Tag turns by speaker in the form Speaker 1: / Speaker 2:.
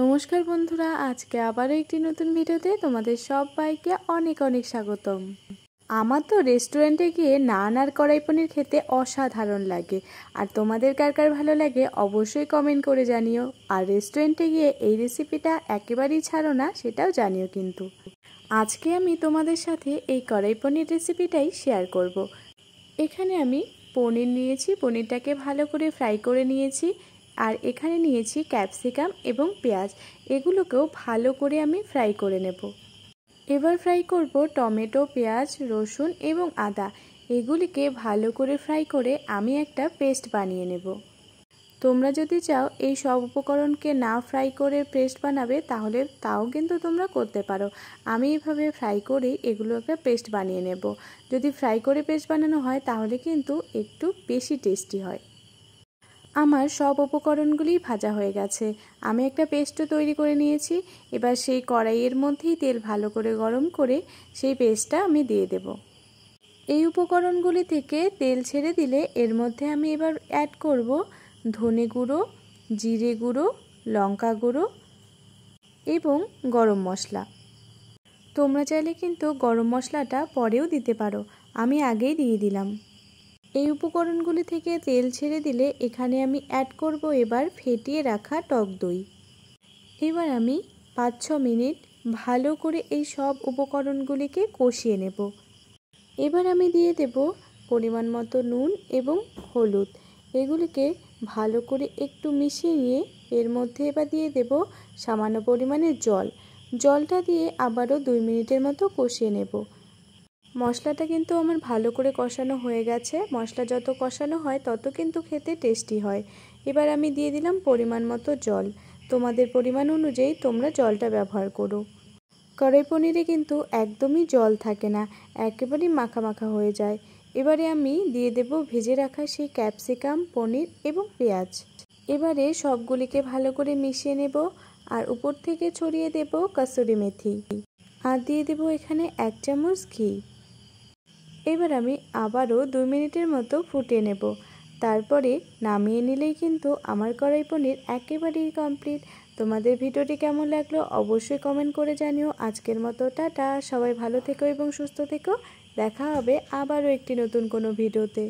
Speaker 1: নমস্কার বন্ধুরা আজকে আবারও একটি নতুন ভিডিওতে তোমাদের সবাইকে অনেক অনেক স্বাগতম আমার তো রেস্টুরেন্টে গিয়ে নান আর কড়াই পনির খেতে অসাধারণ লাগে আর তোমাদের কার কার ভালো লাগে অবশ্যই কমেন্ট করে জানিও আর রেস্টুরেন্টে গিয়ে এই রেসিপিটা একেবারেই ছাড়ো না সেটাও জানিও কিন্তু আজকে আমি তোমাদের সাথে এই কড়াই পনির রেসিপিটাই শেয়ার করব। এখানে আমি পনির নিয়েছি পনিরটাকে ভালো করে ফ্রাই করে নিয়েছি আর এখানে নিয়েছি ক্যাপসিকাম এবং পেঁয়াজ এগুলোকেও ভালো করে আমি ফ্রাই করে নেব এবার ফ্রাই করব টমেটো পেঁয়াজ রসুন এবং আদা এগুলিকে ভালো করে ফ্রাই করে আমি একটা পেস্ট বানিয়ে নেব তোমরা যদি চাও এই সব উপকরণকে না ফ্রাই করে পেস্ট বানাবে তাহলে তাও কিন্তু তোমরা করতে পারো আমি এইভাবে ফ্রাই করে এগুলো একটা পেস্ট বানিয়ে নেব যদি ফ্রাই করে পেস্ট বানানো হয় তাহলে কিন্তু একটু বেশি টেস্টি হয় আমার সব উপকরণগুলি ভাজা হয়ে গেছে আমি একটা পেস্টও তৈরি করে নিয়েছি এবার সেই কড়াইয়ের মধ্যেই তেল ভালো করে গরম করে সেই পেস্টটা আমি দিয়ে দেব এই উপকরণগুলি থেকে তেল ছেড়ে দিলে এর মধ্যে আমি এবার অ্যাড করব ধনে গুঁড়ো জিরে গুঁড়ো লঙ্কা গুঁড়ো এবং গরম মশলা তোমরা চাইলে কিন্তু গরম মশলাটা পরেও দিতে পারো আমি আগেই দিয়ে দিলাম এই উপকরণগুলি থেকে তেল ছেড়ে দিলে এখানে আমি অ্যাড করব এবার ফেটিয়ে রাখা টক দই এবার আমি পাঁচ ছ মিনিট ভালো করে এই সব উপকরণগুলিকে কষিয়ে নেব এবার আমি দিয়ে দেব পরিমাণ মতো নুন এবং হলুদ এগুলিকে ভালো করে একটু মিশিয়ে নিয়ে এর মধ্যে এবার দিয়ে দেব সামান্য পরিমাণে জল জলটা দিয়ে আবারও দুই মিনিটের মতো কষিয়ে নেব মশলাটা কিন্তু আমার ভালো করে কষানো হয়ে গেছে মশলা যত কষানো হয় তত কিন্তু খেতে টেস্টি হয় এবার আমি দিয়ে দিলাম পরিমাণ মতো জল তোমাদের পরিমাণ অনুযায়ী তোমরা জলটা ব্যবহার করো কড়াই পনিরে কিন্তু একদমই জল থাকে না একেবারেই মাখা মাখা হয়ে যায় এবারে আমি দিয়ে দেব ভেজে রাখা সেই ক্যাপসিকাম পনির এবং পেঁয়াজ এবারে সবগুলিকে ভালো করে মিশিয়ে নেব আর উপর থেকে ছড়িয়ে দেব কাসুরি মেথি আর দিয়ে দেব এখানে এক চামচ ঘি এবার আমি আবারও দু মিনিটের মতো ফুটিয়ে নেব তারপরে নামিয়ে নিলেই কিন্তু আমার কড়াই পনির একেবারেই কমপ্লিট তোমাদের ভিডিওটি কেমন লাগলো অবশ্যই কমেন্ট করে জানিও আজকের মতো টাটা সবাই ভালো থেকো এবং সুস্থ থেকো দেখা হবে আবারও একটি নতুন কোনো ভিডিওতে